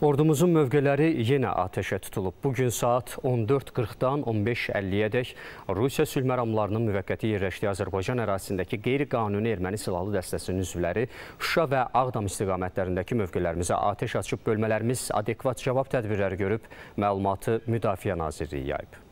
Ordumuzun mövqeləri yenə atəşə tutulub. Bugün saat 14.40-dan 15.50-yədək Rusiya sülh məramlarının müvəqqəti yerləşdiyi Azərbaycan ərazisindəki qeyri-qanuni erməni silahlı dəstəsinin üzvləri Şuşa və Ağdam istiqamətlərindəki mövqelərimizə atəş açıb bölmələrimiz adekvat cavab tədbirləri görüb, məlumatı Müdafiə Nazirliyi yayıb.